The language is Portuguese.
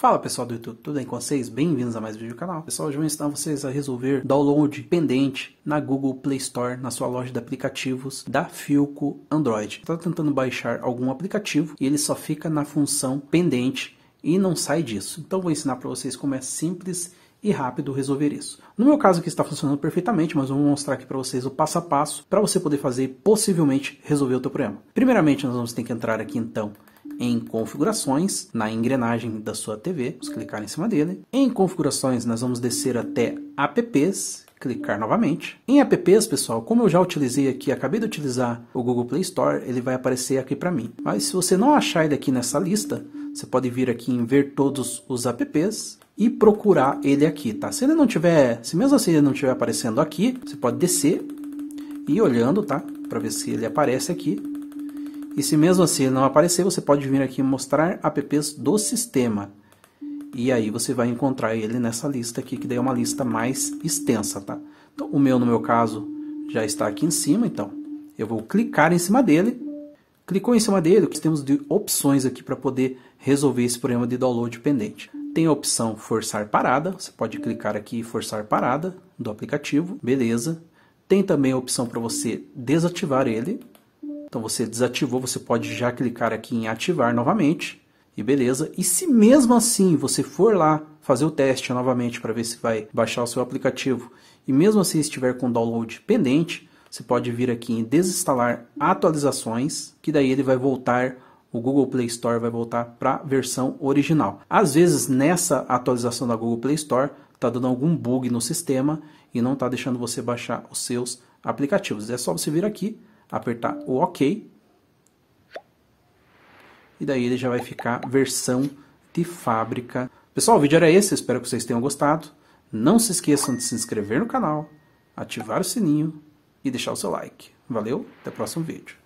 Fala pessoal do YouTube, tudo bem com vocês? Bem-vindos a mais um vídeo do canal. Pessoal, hoje eu vou ensinar vocês a resolver download pendente na Google Play Store, na sua loja de aplicativos da Filco Android. Está tentando baixar algum aplicativo e ele só fica na função pendente e não sai disso. Então vou ensinar para vocês como é simples e rápido resolver isso. No meu caso aqui está funcionando perfeitamente, mas eu vou mostrar aqui para vocês o passo a passo para você poder fazer possivelmente resolver o teu problema. Primeiramente, nós vamos ter que entrar aqui então em configurações, na engrenagem da sua TV, vamos clicar em cima dele. Em configurações, nós vamos descer até apps, clicar novamente. Em apps, pessoal, como eu já utilizei aqui, acabei de utilizar o Google Play Store, ele vai aparecer aqui para mim. Mas se você não achar ele aqui nessa lista, você pode vir aqui em ver todos os apps e procurar ele aqui, tá? Se ele não tiver, se mesmo assim ele não estiver aparecendo aqui, você pode descer e ir olhando, tá? Para ver se ele aparece aqui. E se mesmo assim ele não aparecer, você pode vir aqui mostrar apps do sistema. E aí você vai encontrar ele nessa lista aqui, que daí é uma lista mais extensa, tá? Então, o meu, no meu caso, já está aqui em cima, então eu vou clicar em cima dele. Clicou em cima dele, que temos de opções aqui para poder resolver esse problema de download pendente. Tem a opção forçar parada, você pode clicar aqui e forçar parada do aplicativo, beleza. Tem também a opção para você desativar ele, então você desativou, você pode já clicar aqui em ativar novamente. E beleza. E se mesmo assim você for lá fazer o teste novamente para ver se vai baixar o seu aplicativo e mesmo assim estiver com download pendente, você pode vir aqui em desinstalar atualizações, que daí ele vai voltar o Google Play Store vai voltar para a versão original. Às vezes, nessa atualização da Google Play Store, está dando algum bug no sistema e não está deixando você baixar os seus aplicativos. É só você vir aqui, apertar o OK. E daí ele já vai ficar versão de fábrica. Pessoal, o vídeo era esse, espero que vocês tenham gostado. Não se esqueçam de se inscrever no canal, ativar o sininho e deixar o seu like. Valeu, até o próximo vídeo.